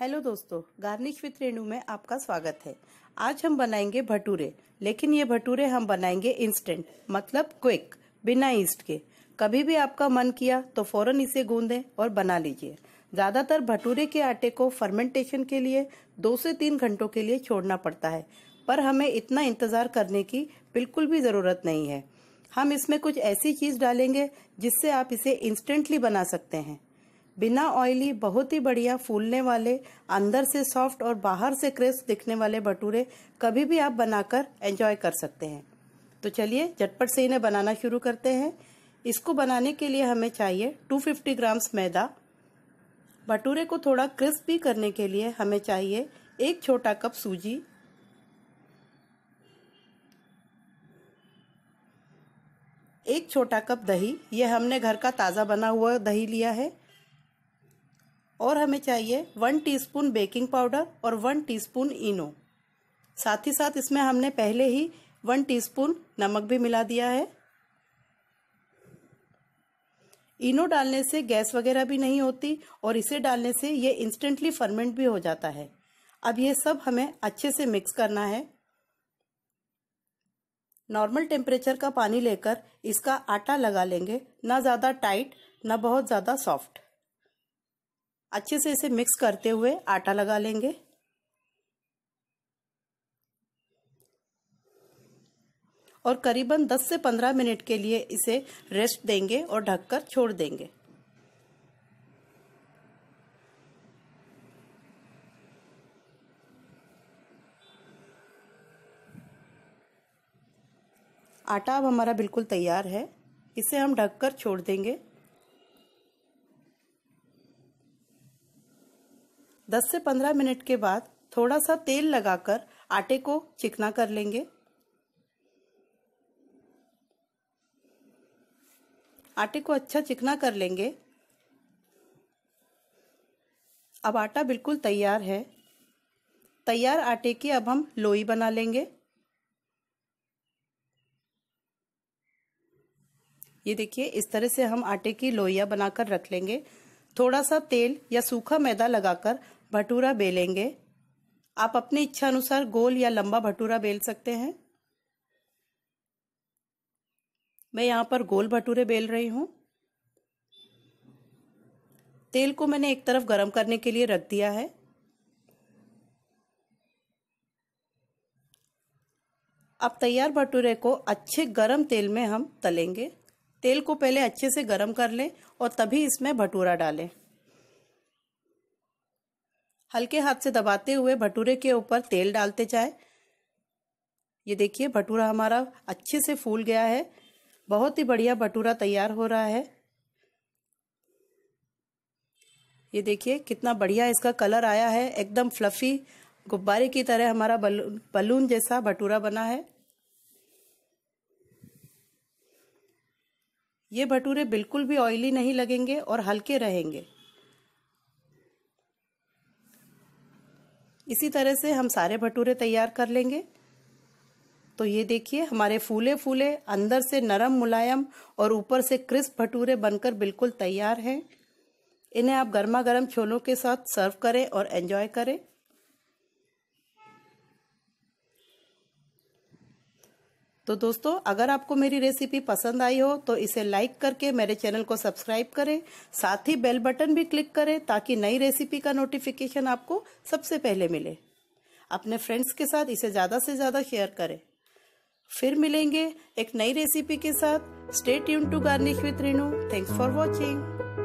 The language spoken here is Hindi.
हेलो दोस्तों गार्निश विथ रेणु में आपका स्वागत है आज हम बनाएंगे भटूरे लेकिन ये भटूरे हम बनाएंगे इंस्टेंट मतलब क्विक बिना ईस्ट के कभी भी आपका मन किया तो फौरन इसे गूंदे और बना लीजिए ज़्यादातर भटूरे के आटे को फर्मेंटेशन के लिए दो से तीन घंटों के लिए छोड़ना पड़ता है पर हमें इतना इंतज़ार करने की बिल्कुल भी ज़रूरत नहीं है हम इसमें कुछ ऐसी चीज़ डालेंगे जिससे आप इसे इंस्टेंटली बना सकते हैं बिना ऑयली बहुत ही बढ़िया फूलने वाले अंदर से सॉफ्ट और बाहर से क्रिस्प दिखने वाले भटूरे कभी भी आप बनाकर एंजॉय कर सकते हैं तो चलिए झटपट से इन्हें बनाना शुरू करते हैं इसको बनाने के लिए हमें चाहिए 250 ग्राम्स मैदा भटूरे को थोड़ा क्रिस्पी करने के लिए हमें चाहिए एक छोटा कप सूजी एक छोटा कप दही यह हमने घर का ताज़ा बना हुआ दही लिया है और हमें चाहिए वन टीस्पून बेकिंग पाउडर और वन टीस्पून इनो साथ ही साथ इसमें हमने पहले ही वन टीस्पून नमक भी मिला दिया है इनो डालने से गैस वगैरह भी नहीं होती और इसे डालने से ये इंस्टेंटली फर्मेंट भी हो जाता है अब ये सब हमें अच्छे से मिक्स करना है नॉर्मल टेम्परेचर का पानी लेकर इसका आटा लगा लेंगे ना ज़्यादा टाइट ना बहुत ज़्यादा सॉफ्ट अच्छे से इसे मिक्स करते हुए आटा लगा लेंगे और करीबन 10 से 15 मिनट के लिए इसे रेस्ट देंगे और ढककर छोड़ देंगे आटा अब हमारा बिल्कुल तैयार है इसे हम ढककर छोड़ देंगे 10 से 15 मिनट के बाद थोड़ा सा तेल लगाकर आटे को चिकना कर लेंगे आटे को अच्छा चिकना कर लेंगे अब आटा बिल्कुल तैयार है तैयार आटे की अब हम लोई बना लेंगे ये देखिए इस तरह से हम आटे की लोइया बनाकर रख लेंगे थोड़ा सा तेल या सूखा मैदा लगाकर भटूरा बेलेंगे आप अपने इच्छा अनुसार गोल या लंबा भटूरा बेल सकते हैं मैं यहाँ पर गोल भटूरे बेल रही हूँ तेल को मैंने एक तरफ गरम करने के लिए रख दिया है अब तैयार भटूरे को अच्छे गरम तेल में हम तलेंगे तेल को पहले अच्छे से गरम कर लें और तभी इसमें भटूरा डालें हल्के हाथ से दबाते हुए भटूरे के ऊपर तेल डालते जाए ये देखिए भटूरा हमारा अच्छे से फूल गया है बहुत ही बढ़िया भटूरा तैयार हो रहा है ये देखिए कितना बढ़िया इसका कलर आया है एकदम फ्लफी गुब्बारे की तरह हमारा बलून बलून जैसा भटूरा बना है ये भटूरे बिल्कुल भी ऑयली नहीं लगेंगे और हल्के रहेंगे इसी तरह से हम सारे भटूरे तैयार कर लेंगे तो ये देखिए हमारे फूले फूले अंदर से नरम मुलायम और ऊपर से क्रिस्प भटूरे बनकर बिल्कुल तैयार हैं इन्हें आप गर्मा गर्म छोलों के साथ सर्व करें और एंजॉय करें तो दोस्तों अगर आपको मेरी रेसिपी पसंद आई हो तो इसे लाइक करके मेरे चैनल को सब्सक्राइब करें साथ ही बेल बटन भी क्लिक करें ताकि नई रेसिपी का नोटिफिकेशन आपको सबसे पहले मिले अपने फ्रेंड्स के साथ इसे ज़्यादा से ज़्यादा शेयर करें फिर मिलेंगे एक नई रेसिपी के साथ स्टेट यून टू गार्निश विथ रेनू थैंक्स फॉर वॉचिंग